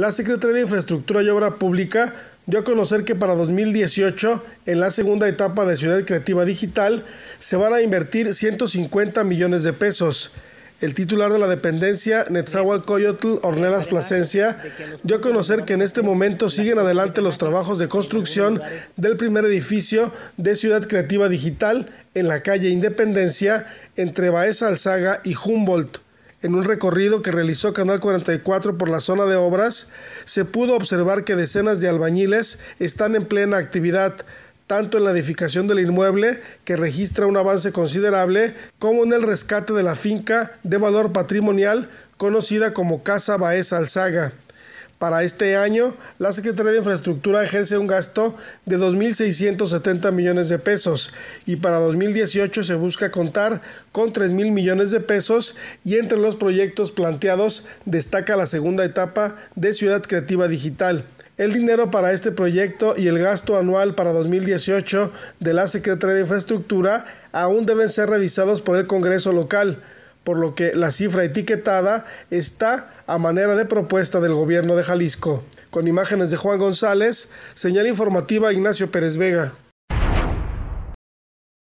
la Secretaría de Infraestructura y Obra Pública dio a conocer que para 2018, en la segunda etapa de Ciudad Creativa Digital, se van a invertir 150 millones de pesos. El titular de la dependencia, Coyotl Ornelas Plasencia, dio a conocer que en este momento siguen adelante los trabajos de construcción del primer edificio de Ciudad Creativa Digital en la calle Independencia entre Baeza Alzaga y Humboldt. En un recorrido que realizó Canal 44 por la zona de obras, se pudo observar que decenas de albañiles están en plena actividad, tanto en la edificación del inmueble, que registra un avance considerable, como en el rescate de la finca de valor patrimonial conocida como Casa Baez Alzaga. Para este año, la Secretaría de Infraestructura ejerce un gasto de 2.670 millones de pesos y para 2018 se busca contar con 3.000 millones de pesos y entre los proyectos planteados destaca la segunda etapa de Ciudad Creativa Digital. El dinero para este proyecto y el gasto anual para 2018 de la Secretaría de Infraestructura aún deben ser revisados por el Congreso local por lo que la cifra etiquetada está a manera de propuesta del gobierno de Jalisco. Con imágenes de Juan González, señal informativa Ignacio Pérez Vega.